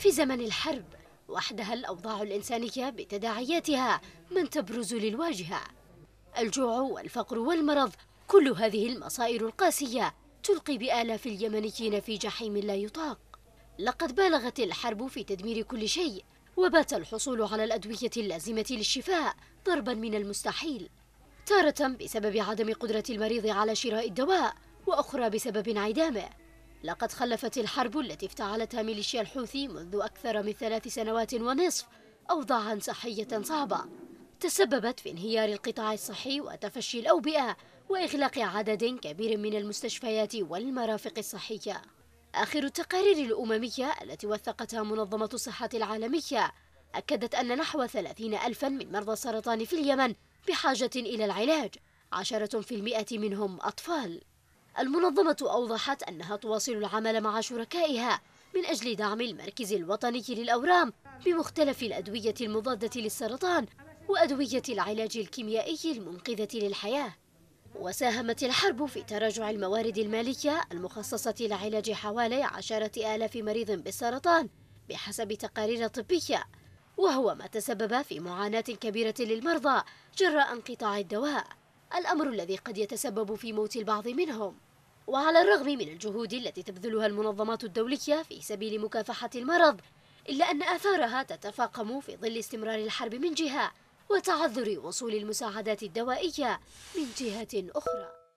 في زمن الحرب وحدها الأوضاع الإنسانية بتداعياتها من تبرز للواجهة الجوع والفقر والمرض كل هذه المصائر القاسية تلقي بآلاف اليمنيين في جحيم لا يطاق لقد بالغت الحرب في تدمير كل شيء وبات الحصول على الأدوية اللازمة للشفاء ضربا من المستحيل تارة بسبب عدم قدرة المريض على شراء الدواء وأخرى بسبب انعدامه لقد خلفت الحرب التي افتعلتها ميليشيا الحوثي منذ أكثر من ثلاث سنوات ونصف أوضاعا صحية صعبة تسببت في انهيار القطاع الصحي وتفشي الأوبئة وإغلاق عدد كبير من المستشفيات والمرافق الصحية آخر التقارير الأممية التي وثقتها منظمة الصحة العالمية أكدت أن نحو 30 ألفا من مرضى السرطان في اليمن بحاجة إلى العلاج عشرة في المئة منهم أطفال المنظمة أوضحت أنها تواصل العمل مع شركائها من أجل دعم المركز الوطني للأورام بمختلف الأدوية المضادة للسرطان وأدوية العلاج الكيميائي المنقذة للحياة وساهمت الحرب في تراجع الموارد المالية المخصصة لعلاج حوالي عشرة آلاف مريض بالسرطان بحسب تقارير طبية وهو ما تسبب في معاناة كبيرة للمرضى جراء انقطاع الدواء الأمر الذي قد يتسبب في موت البعض منهم وعلى الرغم من الجهود التي تبذلها المنظمات الدولية في سبيل مكافحة المرض إلا أن آثارها تتفاقم في ظل استمرار الحرب من جهة وتعذر وصول المساعدات الدوائية من جهة أخرى